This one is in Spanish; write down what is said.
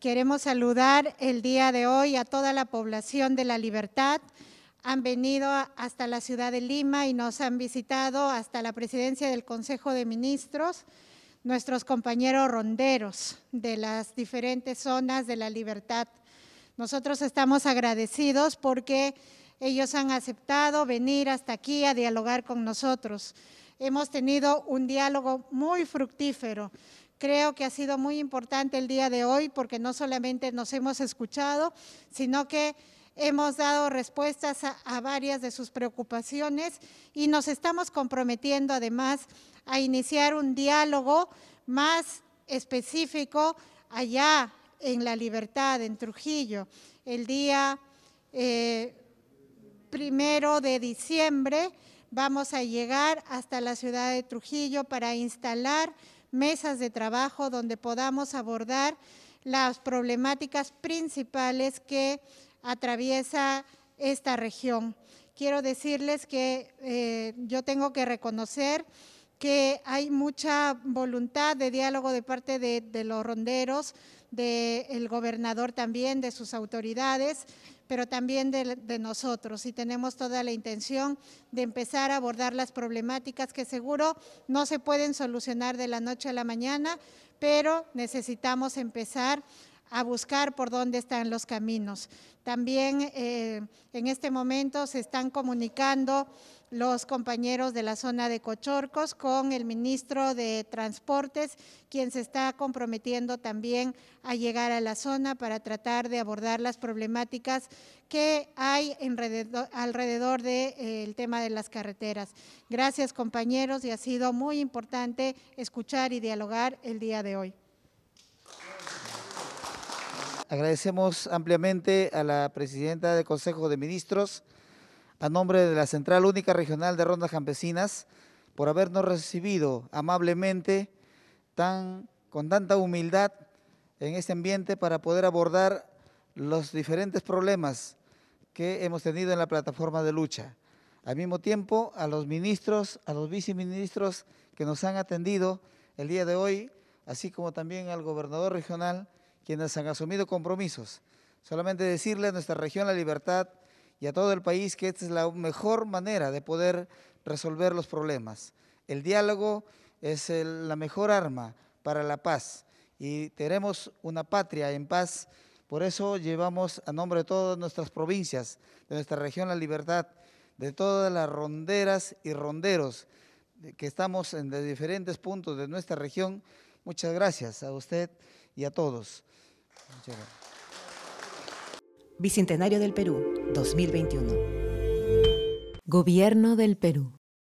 Queremos saludar el día de hoy a toda la población de La Libertad. Han venido hasta la ciudad de Lima y nos han visitado hasta la presidencia del Consejo de Ministros nuestros compañeros ronderos de las diferentes zonas de la libertad. Nosotros estamos agradecidos porque ellos han aceptado venir hasta aquí a dialogar con nosotros. Hemos tenido un diálogo muy fructífero Creo que ha sido muy importante el día de hoy porque no solamente nos hemos escuchado, sino que hemos dado respuestas a, varias de sus preocupaciones y nos estamos comprometiendo además a iniciar un diálogo más específico allá en la libertad, en Trujillo, el día eh, primero de diciembre vamos a llegar hasta la ciudad de Trujillo para instalar mesas de trabajo donde podamos abordar las problemáticas principales que atraviesa esta región. Quiero decirles que eh, yo tengo que reconocer que hay mucha voluntad de diálogo de parte de los ronderos, del gobernador también, de sus autoridades, pero también de, nosotros. Y tenemos toda la intención de empezar a abordar las problemáticas que seguro no se pueden solucionar de la noche a la mañana, pero necesitamos empezar a buscar por dónde están los caminos. También eh, en este momento se están comunicando los compañeros de la zona de Cochorcos con el ministro de Transportes, quien se está comprometiendo también a llegar a la zona para tratar de abordar las problemáticas que hay alrededor, del de, eh, tema de las carreteras. Gracias compañeros y ha sido muy importante escuchar y dialogar el día de hoy. Agradecemos ampliamente a la presidenta del Consejo de Ministros, a nombre de la Central Única Regional de Rondas Campesinas, por habernos recibido amablemente, con tanta humildad en este ambiente para poder abordar los diferentes problemas que hemos tenido en la plataforma de lucha. Al mismo tiempo, a los ministros, a los viceministros que nos han atendido el día de hoy, así como también al gobernador regional, quienes han asumido compromisos. Solamente decirle a nuestra región La Libertad y a todo el país que esta es la mejor manera de poder resolver los problemas. El diálogo es la mejor arma para la paz y tenemos una patria en paz. Por eso llevamos a nombre de todas nuestras provincias, de nuestra región La Libertad, de todas las ronderas y ronderos que estamos en de diferentes puntos de nuestra región, Muchas gracias a usted y a todos. Muchas Bicentenario del Perú, 2021. Gobierno del Perú.